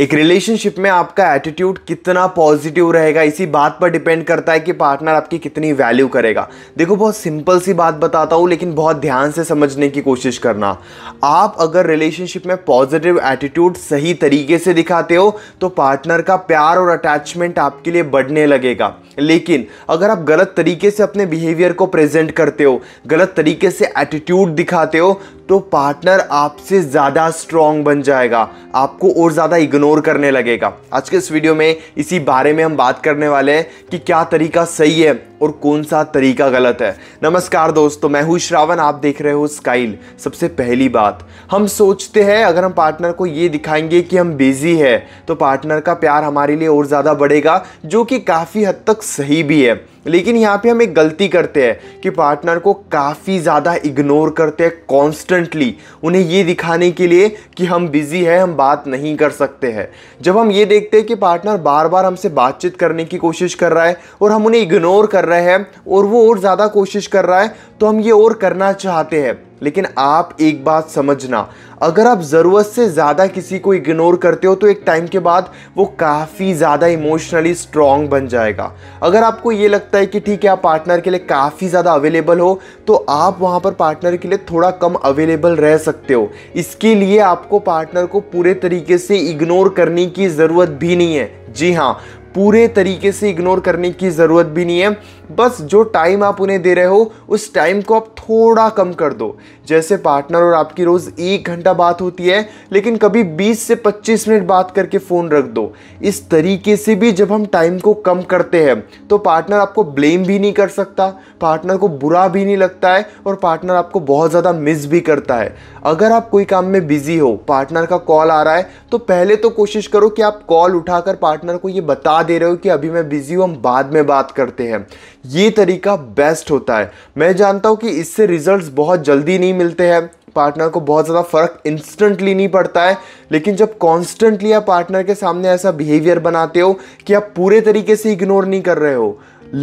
एक रिलेशनशिप में आपका एटीट्यूड कितना पॉजिटिव रहेगा इसी बात पर डिपेंड करता है कि पार्टनर आपकी कितनी वैल्यू करेगा देखो बहुत सिंपल सी बात बताता हूँ लेकिन बहुत ध्यान से समझने की कोशिश करना आप अगर रिलेशनशिप में पॉजिटिव एटीट्यूड सही तरीके से दिखाते हो तो पार्टनर का प्यार और अटैचमेंट आपके लिए बढ़ने लगेगा लेकिन अगर आप गलत तरीके से अपने बिहेवियर को प्रेजेंट करते हो गलत तरीके से एटीट्यूड दिखाते हो तो पार्टनर आपसे ज़्यादा स्ट्रॉन्ग बन जाएगा आपको और ज़्यादा इग्नोर करने लगेगा आज के इस वीडियो में इसी बारे में हम बात करने वाले हैं कि क्या तरीका सही है और कौन सा तरीका गलत है नमस्कार दोस्तों मैं हूं श्रावण आप देख रहे हो स्काइल सबसे पहली बात हम सोचते हैं अगर हम पार्टनर को ये दिखाएंगे कि हम बिजी है तो पार्टनर का प्यार हमारे लिए और ज़्यादा बढ़ेगा जो कि काफ़ी हद तक सही भी है लेकिन यहाँ पे हम एक गलती करते हैं कि पार्टनर को काफ़ी ज़्यादा इग्नोर करते हैं कॉन्स्टेंटली उन्हें ये दिखाने के लिए कि हम बिज़ी हैं हम बात नहीं कर सकते हैं जब हम ये देखते हैं कि पार्टनर बार बार हमसे बातचीत करने की कोशिश कर रहा है और हम उन्हें इग्नोर कर रहे रहे हैं और वो और ज़्यादा कोशिश कर रहा है तो हम ये और करना चाहते हैं लेकिन आप एक बात समझना अगर आप ज़रूरत से ज़्यादा किसी को इग्नोर करते हो तो एक टाइम के बाद वो काफ़ी ज़्यादा इमोशनली स्ट्रॉन्ग बन जाएगा अगर आपको ये लगता है कि ठीक है आप पार्टनर के लिए काफ़ी ज़्यादा अवेलेबल हो तो आप वहाँ पर पार्टनर के लिए थोड़ा कम अवेलेबल रह सकते हो इसके लिए आपको पार्टनर को पूरे तरीके से इग्नोर करने की ज़रूरत भी नहीं है जी हाँ पूरे तरीके से इग्नोर करने की ज़रूरत भी नहीं है बस जो टाइम आप उन्हें दे रहे हो उस टाइम को आप थोड़ा कम कर दो जैसे पार्टनर और आपकी रोज़ एक घंटा बात होती है लेकिन कभी 20 से 25 मिनट बात करके फ़ोन रख दो इस तरीके से भी जब हम टाइम को कम करते हैं तो पार्टनर आपको ब्लेम भी नहीं कर सकता पार्टनर को बुरा भी नहीं लगता है और पार्टनर आपको बहुत ज़्यादा मिस भी करता है अगर आप कोई काम में बिज़ी हो पार्टनर का कॉल आ रहा है तो पहले तो कोशिश करो कि आप कॉल उठाकर पार्टनर को ये बता दे रहे हो कि अभी मैं बिज़ी हूँ हम बाद में बात करते हैं ये तरीका बेस्ट होता है मैं जानता हूँ कि इससे रिजल्ट्स बहुत जल्दी नहीं मिलते हैं पार्टनर को बहुत ज़्यादा फ़र्क इंस्टेंटली नहीं पड़ता है लेकिन जब कॉन्स्टेंटली आप पार्टनर के सामने ऐसा बिहेवियर बनाते हो कि आप पूरे तरीके से इग्नोर नहीं कर रहे हो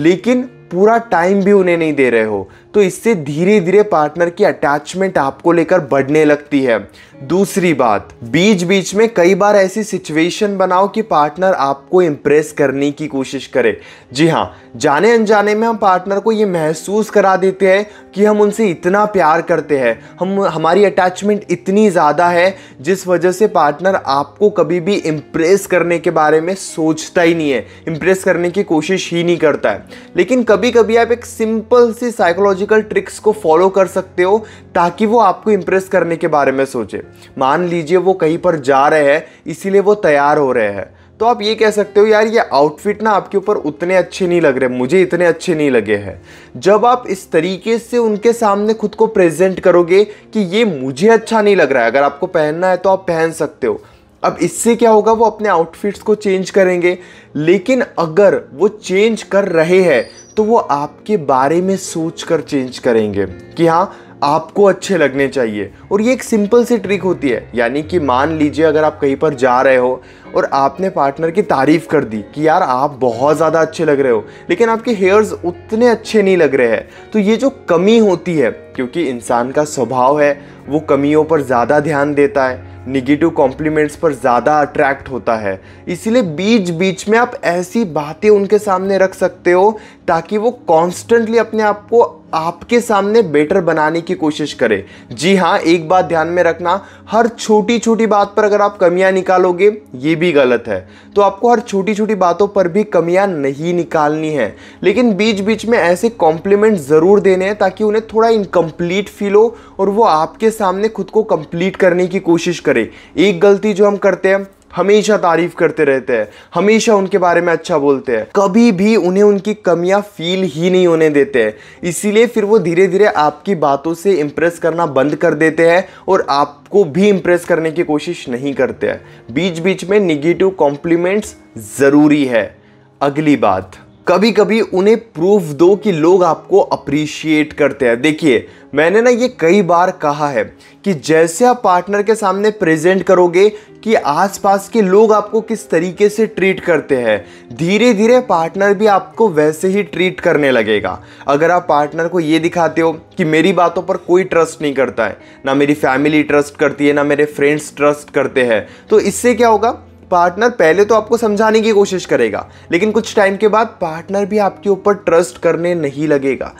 लेकिन पूरा टाइम भी उन्हें नहीं दे रहे हो तो इससे धीरे धीरे पार्टनर की अटैचमेंट आपको लेकर बढ़ने लगती है दूसरी बात बीच बीच में कई बार ऐसी सिचुएशन बनाओ कि पार्टनर आपको इम्प्रेस करने की कोशिश करे जी हाँ जाने अनजाने में हम पार्टनर को ये महसूस करा देते हैं कि हम उनसे इतना प्यार करते हैं हम हमारी अटैचमेंट इतनी ज़्यादा है जिस वजह से पार्टनर आपको कभी भी इम्प्रेस करने के बारे में सोचता ही नहीं है इम्प्रेस करने की कोशिश ही नहीं करता है लेकिन कभी कभी आप एक सिंपल सी साइकोलॉजी साइकोलॉजिकल ट्रिक्स को फॉलो कर सकते हो ताकि वो आपको इम्प्रेस करने के बारे में सोचे मान लीजिए वो कहीं पर जा रहे हैं इसीलिए वो तैयार हो रहे हैं तो आप ये कह सकते हो यार ये आउटफिट ना आपके ऊपर उतने अच्छे नहीं लग रहे मुझे इतने अच्छे नहीं लगे हैं जब आप इस तरीके से उनके सामने खुद को प्रेजेंट करोगे कि ये मुझे अच्छा नहीं लग रहा है अगर आपको पहनना है तो आप पहन सकते हो अब इससे क्या होगा वो अपने आउटफिट्स को चेंज करेंगे लेकिन अगर वो चेंज कर रहे हैं तो वो आपके बारे में सोच कर चेंज करेंगे कि हाँ आपको अच्छे लगने चाहिए और ये एक सिंपल सी ट्रिक होती है यानी कि मान लीजिए अगर आप कहीं पर जा रहे हो और आपने पार्टनर की तारीफ़ कर दी कि यार आप बहुत ज़्यादा अच्छे लग रहे हो लेकिन आपके हेयर्स उतने अच्छे नहीं लग रहे हैं तो ये जो कमी होती है क्योंकि इंसान का स्वभाव है वो कमियों पर ज़्यादा ध्यान देता है निगेटिव कॉम्प्लीमेंट्स पर ज़्यादा अट्रैक्ट होता है इसलिए बीच बीच में आप ऐसी बातें उनके सामने रख सकते हो ताकि वो कॉन्स्टेंटली अपने आप को आपके सामने बेटर बनाने की कोशिश करे जी हाँ एक बात ध्यान में रखना हर छोटी छोटी बात पर अगर आप कमियाँ निकालोगे ये भी गलत है तो आपको हर छोटी छोटी बातों पर भी कमियां नहीं निकालनी है लेकिन बीच बीच में ऐसे कॉम्प्लीमेंट ज़रूर देने हैं ताकि उन्हें थोड़ा इनकम्प्लीट फील हो और वो आपके सामने खुद को कंप्लीट करने की कोशिश करे एक गलती जो हम करते हैं हमेशा तारीफ करते रहते हैं हमेशा उनके बारे में अच्छा बोलते हैं कभी भी उन्हें उनकी कमियां फील ही नहीं होने देते हैं इसीलिए फिर वो धीरे धीरे आपकी बातों से इम्प्रेस करना बंद कर देते हैं और आपको भी इम्प्रेस करने की कोशिश नहीं करते हैं बीच बीच में निगेटिव कॉम्प्लीमेंट्स ज़रूरी है अगली बात कभी कभी उन्हें प्रूफ दो कि लोग आपको अप्रिशिएट करते हैं देखिए मैंने ना ये कई बार कहा है कि जैसे आप पार्टनर के सामने प्रेजेंट करोगे कि आसपास के लोग आपको किस तरीके से ट्रीट करते हैं धीरे धीरे पार्टनर भी आपको वैसे ही ट्रीट करने लगेगा अगर आप पार्टनर को ये दिखाते हो कि मेरी बातों पर कोई ट्रस्ट नहीं करता है ना मेरी फैमिली ट्रस्ट करती है ना मेरे फ्रेंड्स ट्रस्ट करते हैं तो इससे क्या होगा पार्टनर पहले तो आपको समझाने की कोशिश करेगा लेकिन कुछ टाइम के बाद पार्टनर भी आपके ऊपर ट्रस्ट करने नहीं लगेगा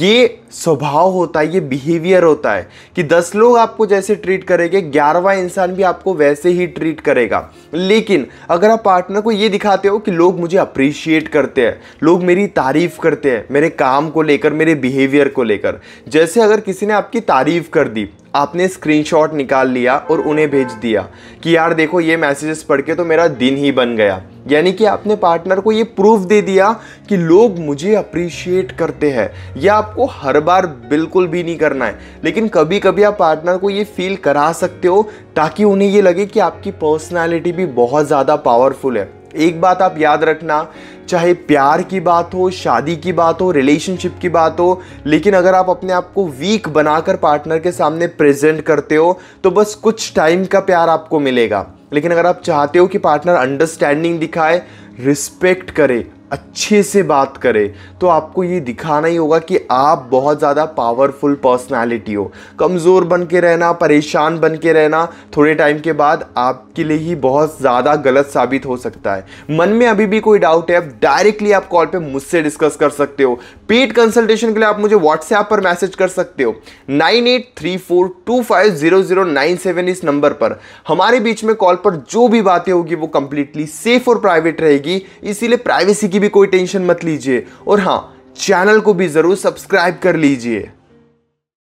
ये स्वभाव होता है ये बिहेवियर होता है कि दस लोग आपको जैसे ट्रीट करेंगे ग्यारहवा इंसान भी आपको वैसे ही ट्रीट करेगा लेकिन अगर आप पार्टनर को ये दिखाते हो कि लोग मुझे अप्रिशिएट करते हैं लोग मेरी तारीफ़ करते हैं मेरे काम को लेकर मेरे बिहेवियर को लेकर जैसे अगर किसी ने आपकी तारीफ़ कर दी आपने स्क्रीनशॉट निकाल लिया और उन्हें भेज दिया कि यार देखो ये मैसेजेस पढ़ के तो मेरा दिन ही बन गया यानी कि आपने पार्टनर को ये प्रूफ दे दिया कि लोग मुझे अप्रिशिएट करते हैं या आपको हर बार बिल्कुल भी नहीं करना है लेकिन कभी कभी आप पार्टनर को ये फील करा सकते हो ताकि उन्हें ये लगे कि आपकी पर्सनैलिटी भी बहुत ज़्यादा पावरफुल है एक बात आप याद रखना चाहे प्यार की बात हो शादी की बात हो रिलेशनशिप की बात हो लेकिन अगर आप अपने आप को वीक बनाकर पार्टनर के सामने प्रेजेंट करते हो तो बस कुछ टाइम का प्यार आपको मिलेगा लेकिन अगर आप चाहते हो कि पार्टनर अंडरस्टैंडिंग दिखाए रिस्पेक्ट करे अच्छे से बात करे तो आपको ये दिखाना ही होगा कि आप बहुत ज़्यादा पावरफुल पर्सनालिटी हो कमज़ोर बन के रहना परेशान बन के रहना थोड़े टाइम के बाद आपके लिए ही बहुत ज़्यादा गलत साबित हो सकता है मन में अभी भी कोई डाउट है आप डायरेक्टली आप कॉल पे मुझसे डिस्कस कर सकते हो पेड कंसल्टेशन के लिए आप मुझे व्हाट्सएप पर मैसेज कर सकते हो nine eight three four two five zero zero nine seven इस नंबर पर हमारे बीच में कॉल पर जो भी बातें होगी वो कंप्लीटली सेफ और प्राइवेट रहेगी इसीलिए प्राइवेसी की की भी कोई टेंशन मत लीजिए और हाँ चैनल को भी ज़रूर सब्सक्राइब कर लीजिए